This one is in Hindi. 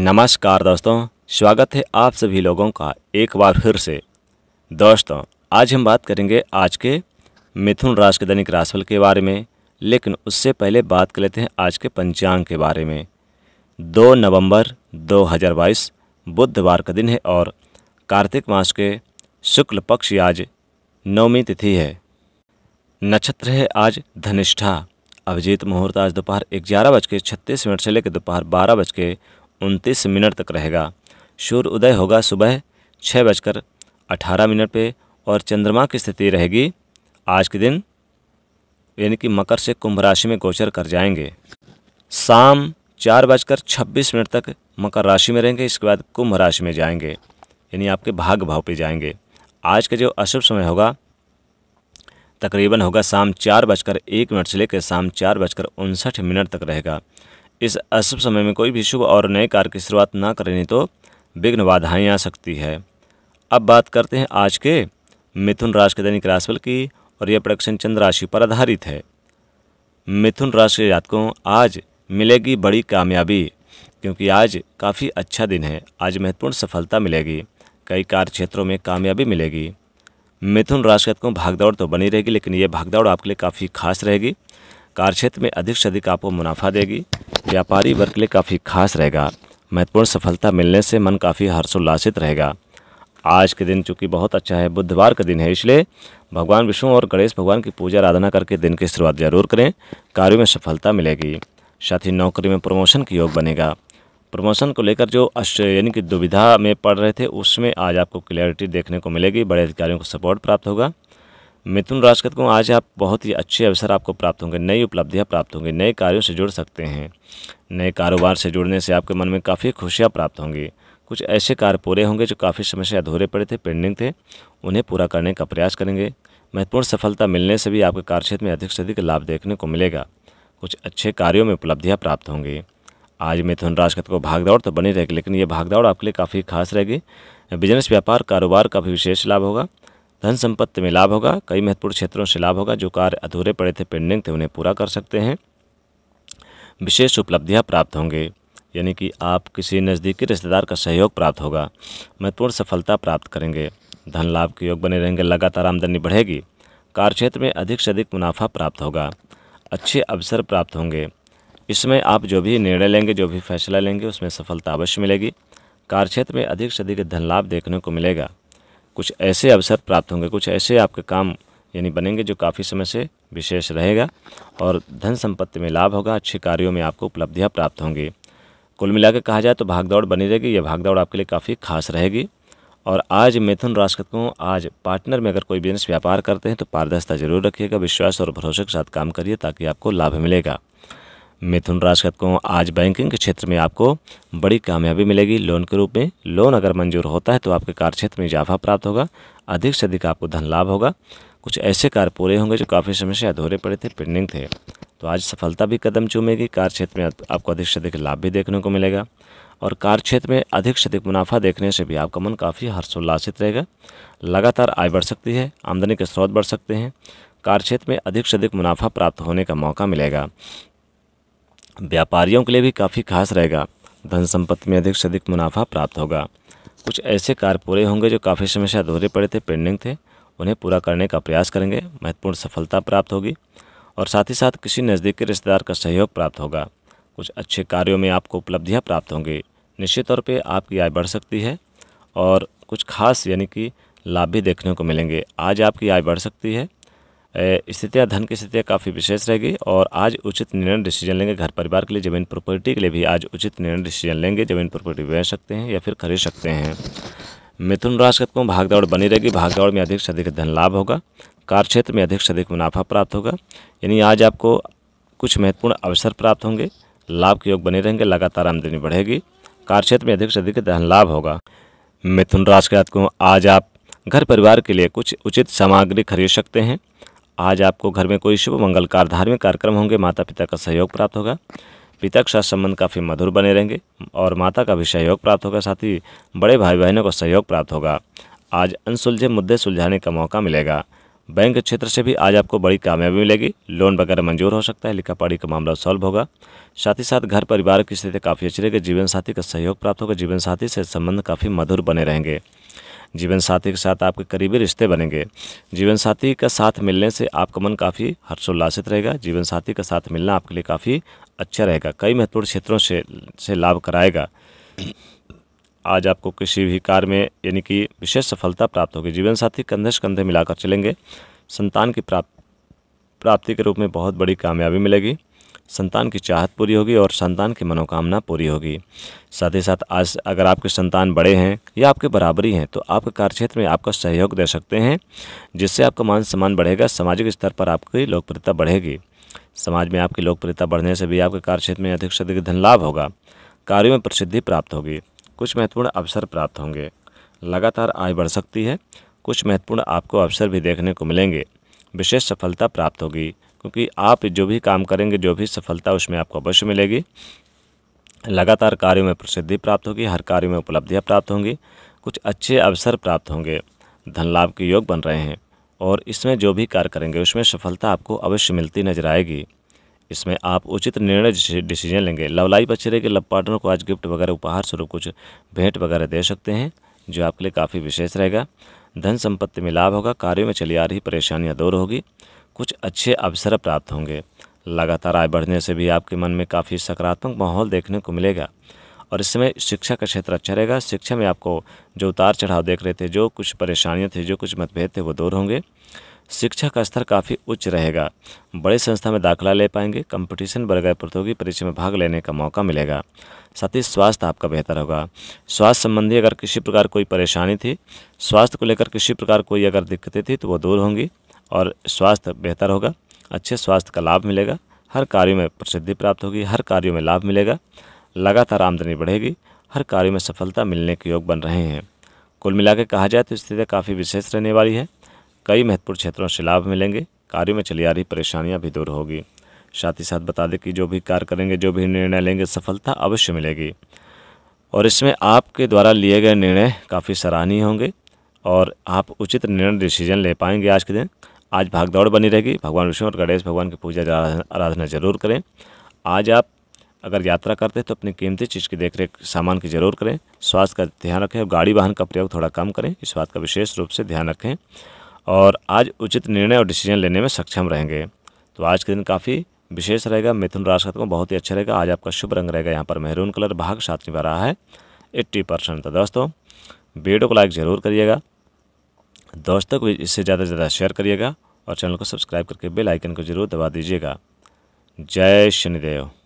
नमस्कार दोस्तों स्वागत है आप सभी लोगों का एक बार फिर से दोस्तों आज हम बात करेंगे आज के मिथुन राशि के दैनिक राशिफल के बारे में लेकिन उससे पहले बात कर लेते हैं आज के पंचांग के बारे में दो नवंबर 2022 बुधवार का दिन है और कार्तिक मास के शुक्ल पक्ष आज नवमी तिथि है नक्षत्र है आज धनिष्ठा अभिजीत मुहूर्त आज दोपहर ग्यारह बज के छत्तीस मिनट से लेकर दोपहर बारह बज के उनतीस मिनट तक रहेगा सूर्य उदय होगा सुबह छः बजकर अठारह मिनट पे और चंद्रमा की स्थिति रहेगी आज के दिन यानी कि मकर से कुंभ राशि में गोचर कर जाएंगे शाम चार बजकर छब्बीस मिनट तक मकर राशि में रहेंगे इसके बाद कुंभ राशि में जाएंगे यानी आपके भाग भाव पे जाएंगे आज का जो अशुभ समय होगा तकरीबन होगा शाम चार बजकर एक मिनट से लेकर शाम चार बजकर उनसठ मिनट तक रहेगा इस अशुभ समय में कोई भी शुभ और नए कार्य की शुरुआत ना करें तो विघ्न बाधाएँ आ सकती है अब बात करते हैं आज के मिथुन राशि के दैनिक राशिफल की और यह प्रोडक्शन चंद्र राशि पर आधारित है मिथुन राशि के जातकों आज मिलेगी बड़ी कामयाबी क्योंकि आज काफ़ी अच्छा दिन है आज महत्वपूर्ण सफलता मिलेगी कई कार्य क्षेत्रों में कामयाबी मिलेगी मिथुन राशि के जातकों भागदौड़ तो बनी रहेगी लेकिन ये भागदौड़ आपके लिए काफ़ी खास रहेगी कार्यक्षेत्र में अधिक से अधिक आपको मुनाफा देगी व्यापारी वर्ग के लिए काफ़ी खास रहेगा महत्वपूर्ण सफलता मिलने से मन काफ़ी हर्षोल्लासित रहेगा आज के दिन चूँकि बहुत अच्छा है बुधवार का दिन है इसलिए भगवान विष्णु और गणेश भगवान की पूजा आराधना करके दिन की शुरुआत जरूर करें कार्यों में सफलता मिलेगी साथ ही नौकरी में प्रमोशन की योग बनेगा प्रमोशन को लेकर जो अश यानी कि दुविधा में पड़ रहे थे उसमें आज आपको क्लैरिटी देखने को मिलेगी बड़े अधिकारियों को सपोर्ट प्राप्त होगा मिथुन राशि को आज आप बहुत ही अच्छे अवसर आपको प्राप्त होंगे नई उपलब्धियाँ प्राप्त होंगी नए कार्यों से जुड़ सकते हैं नए कारोबार से जुड़ने से आपके मन में काफ़ी खुशियाँ प्राप्त होंगी कुछ ऐसे कार्य पूरे होंगे जो काफ़ी समय से अधूरे पड़े थे पेंडिंग थे उन्हें पूरा करने का प्रयास करेंगे महत्वपूर्ण सफलता मिलने से भी आपके कार्यक्षेत्र में अधिक से अधिक लाभ देखने को मिलेगा कुछ अच्छे कार्यों में उपलब्धियाँ प्राप्त होंगी आज मिथुन राशि को भागदौड़ तो बनी रहेगी लेकिन ये भागदौड़ आपके लिए काफ़ी खास रहेगी बिजनेस व्यापार कारोबार का भी विशेष लाभ होगा धन संपत्ति में लाभ होगा कई महत्वपूर्ण क्षेत्रों से लाभ होगा जो कार्य अधूरे पड़े थे पेंडिंग थे उन्हें पूरा कर सकते हैं विशेष उपलब्धियाँ प्राप्त होंगे यानी कि आप किसी नज़दीकी रिश्तेदार का सहयोग प्राप्त होगा महत्वपूर्ण सफलता प्राप्त करेंगे धन लाभ के योग बने रहेंगे लगातार आमदनी बढ़ेगी कार्यक्षेत्र में अधिक से अधिक मुनाफा प्राप्त होगा अच्छे अवसर प्राप्त होंगे इसमें आप जो भी निर्णय लेंगे जो भी फैसला लेंगे उसमें सफलता अवश्य मिलेगी क्षेत्र में अधिक से अधिक धन लाभ देखने को मिलेगा कुछ ऐसे अवसर प्राप्त होंगे कुछ ऐसे आपके काम यानी बनेंगे जो काफ़ी समय से विशेष रहेगा और धन संपत्ति में लाभ होगा अच्छे कार्यों में आपको उपलब्धियाँ प्राप्त होंगी कुल मिलाकर कहा जाए तो भागदौड़ बनी रहेगी यह भागदौड़ आपके लिए काफ़ी खास रहेगी और आज मिथुन राशि को आज पार्टनर में अगर कोई बिजनेस व्यापार करते हैं तो पारदर्शिता जरूर रखिएगा विश्वास और भरोसे के साथ काम करिए ताकि आपको लाभ मिलेगा मिथुन राशि का कहूँ आज बैंकिंग के क्षेत्र में आपको बड़ी कामयाबी मिलेगी लोन के रूप में लोन अगर मंजूर होता है तो आपके कार्यक्षेत्र में इजाफा प्राप्त होगा अधिक से अधिक आपको धन लाभ होगा कुछ ऐसे कार्य पूरे होंगे जो काफ़ी समय से अधूरे पड़े थे पेंडिंग थे तो आज सफलता भी कदम चूमेगी कार्य क्षेत्र में आपको अधिक से अधिक लाभ भी देखने को मिलेगा और कार्य क्षेत्र में अधिक से अधिक मुनाफा देखने से भी आपका मन काफ़ी हर्षोल्लासित रहेगा लगातार आय बढ़ सकती है आमदनी के स्रोत बढ़ सकते हैं कार्य क्षेत्र में अधिक से अधिक मुनाफा प्राप्त होने का मौका मिलेगा व्यापारियों के लिए भी काफ़ी खास रहेगा धन संपत्ति में अधिक से अधिक मुनाफा प्राप्त होगा कुछ ऐसे कार्य पूरे होंगे जो काफ़ी समय से अधूरे पड़े थे पेंडिंग थे उन्हें पूरा करने का प्रयास करेंगे महत्वपूर्ण सफलता प्राप्त होगी और साथ ही साथ किसी नज़दीकी रिश्तेदार का सहयोग प्राप्त होगा कुछ अच्छे कार्यों में आपको उपलब्धियाँ प्राप्त होंगी निश्चित तौर पर आपकी आय बढ़ सकती है और कुछ खास यानी कि लाभ भी देखने को मिलेंगे आज आपकी आय बढ़ सकती है स्थितियाँ धन की स्थितियाँ काफ़ी विशेष रहेगी और आज उचित निर्णय डिसीजन लेंगे घर परिवार के लिए जमीन प्रॉपर्टी के लिए भी आज उचित निर्णय डिसीजन लेंगे जमीन प्रॉपर्टी बेच सकते हैं या फिर खरीद सकते हैं मिथुन राशि को भागदौड़ बनी रहेगी भागदौड़ में अधिक से अधिक धन लाभ होगा कार्य क्षेत्र में अधिक से अधिक मुनाफा प्राप्त होगा यानी आज आपको कुछ महत्वपूर्ण अवसर प्राप्त होंगे लाभ के योग बने रहेंगे लगातार आमदनी बढ़ेगी कार्य क्षेत्र में अधिक से अधिक धन लाभ होगा मिथुन राशि के आज आप घर परिवार के लिए कुछ उचित सामग्री खरीद सकते हैं आज आपको घर में कोई शुभ मंगलकार धार्मिक कार्यक्रम होंगे माता पिता का सहयोग प्राप्त होगा पिता के साथ संबंध काफ़ी मधुर बने रहेंगे और माता का भी सहयोग प्राप्त होगा साथ ही बड़े भाई बहनों को सहयोग प्राप्त होगा आज अनसुलझे मुद्दे सुलझाने का मौका मिलेगा बैंक क्षेत्र से भी आज आपको बड़ी कामयाबी मिलेगी लोन वगैरह मंजूर हो सकता है लिखा पढ़ी का मामला सॉल्व होगा साथ ही साथ घर परिवार की स्थिति काफ़ी अच्छी रहेगी जीवन साथी का सहयोग प्राप्त होगा जीवन साथी से संबंध काफ़ी मधुर बने रहेंगे जीवन साथी के साथ आपके करीबी रिश्ते बनेंगे जीवन साथी का साथ मिलने से आपका मन काफ़ी हर्षोल्लासित रहेगा जीवन साथी का साथ मिलना आपके लिए काफ़ी अच्छा रहेगा कई महत्वपूर्ण क्षेत्रों से से लाभ कराएगा आज आपको किसी भी कार्य में यानी कि विशेष सफलता प्राप्त होगी जीवन साथी कंधे से कंधे मिलाकर चलेंगे संतान की प्राप्त प्राप्ति के रूप में बहुत बड़ी कामयाबी मिलेगी संतान की चाहत पूरी होगी और संतान की मनोकामना पूरी होगी साथ ही साथ आज अगर आपके संतान बड़े हैं या आपके बराबरी हैं तो आपके कार्यक्षेत्र में आपका सहयोग दे सकते हैं जिससे आपका मान सम्मान बढ़ेगा सामाजिक स्तर पर आपकी लोकप्रियता बढ़ेगी समाज में आपकी लोकप्रियता बढ़ने से भी आपके कार्यक्षेत्र में अधिक से अधिक धन लाभ होगा कार्यों में प्रसिद्धि प्राप्त होगी कुछ महत्वपूर्ण अवसर प्राप्त होंगे लगातार आय बढ़ सकती है कुछ महत्वपूर्ण आपको अवसर भी देखने को मिलेंगे विशेष सफलता प्राप्त होगी क्योंकि आप जो भी काम करेंगे जो भी सफलता उसमें आपको अवश्य मिलेगी लगातार कार्यों में प्रसिद्धि प्राप्त होगी हर कार्य में उपलब्धियाँ प्राप्त होंगी कुछ अच्छे अवसर प्राप्त होंगे धन लाभ के योग बन रहे हैं और इसमें जो भी कार्य करेंगे उसमें सफलता आपको अवश्य मिलती नजर आएगी इसमें आप उचित निर्णय डिसीजन लेंगे लव लाइफ अच्छे रहेगी लव पार्टनर को आज गिफ्ट वगैरह उपहार स्वरूप कुछ भेंट वगैरह दे सकते हैं जो आपके लिए काफ़ी विशेष रहेगा धन संपत्ति में लाभ होगा कार्यों में चली आ रही परेशानियाँ दूर होगी कुछ अच्छे अवसर प्राप्त होंगे लगातार आय बढ़ने से भी आपके मन में काफ़ी सकारात्मक माहौल देखने को मिलेगा और इस समय शिक्षा का क्षेत्र अच्छा रहेगा शिक्षा में आपको जो उतार चढ़ाव देख रहे थे जो कुछ परेशानियाँ थी जो कुछ मतभेद थे वो दूर होंगे शिक्षा का स्तर काफ़ी उच्च रहेगा बड़े संस्था में दाखिला ले पाएंगे कंपटीशन बढ़ गए प्रतियोगी परीक्षा में भाग लेने का मौका मिलेगा साथ ही स्वास्थ्य आपका बेहतर होगा स्वास्थ्य संबंधी अगर किसी प्रकार कोई परेशानी थी स्वास्थ्य को लेकर किसी प्रकार कोई अगर दिक्कतें थी तो वो दूर होंगी और स्वास्थ्य बेहतर होगा अच्छे स्वास्थ्य का लाभ मिलेगा हर कार्य में प्रसिद्धि प्राप्त होगी हर कार्यों में लाभ मिलेगा लगातार आमदनी बढ़ेगी हर कार्य में सफलता मिलने के योग बन रहे हैं कुल मिलाकर कहा जाए तो स्थिति काफ़ी विशेष रहने वाली है कई महत्वपूर्ण क्षेत्रों से लाभ मिलेंगे कार्यों में चली आ रही परेशानियाँ भी दूर होगी साथ ही साथ बता दें कि जो भी कार्य करेंगे जो भी निर्णय लेंगे सफलता अवश्य मिलेगी और इसमें आपके द्वारा लिए गए निर्णय काफ़ी सराहनीय होंगे और आप उचित निर्णय डिसीजन ले पाएंगे आज के दिन आज भागदौड़ बनी रहेगी भगवान विष्णु और गणेश भगवान की पूजा आराधना जरूर करें आज आप अगर यात्रा करते हैं तो अपनी कीमती चीज़ की देखरेख सामान की जरूर करें स्वास्थ्य का ध्यान रखें और गाड़ी वाहन का प्रयोग थोड़ा कम करें इस बात का विशेष रूप से ध्यान रखें और आज उचित निर्णय और डिसीजन लेने में सक्षम रहेंगे तो आज के दिन काफ़ी विशेष रहेगा मिथुन राशि का तो बहुत ही अच्छा रहेगा आज आपका शुभ रंग रहेगा यहाँ पर मेहरून कलर भाग साथ निभा रहा है एट्टी परसेंट तो दोस्तों वीडियो को लाइक ज़रूर करिएगा दोस्तों को इससे ज़्यादा से ज़्यादा शेयर करिएगा और चैनल को सब्सक्राइब करके बेल आइकन को ज़रूर दबा दीजिएगा जय शनिदेव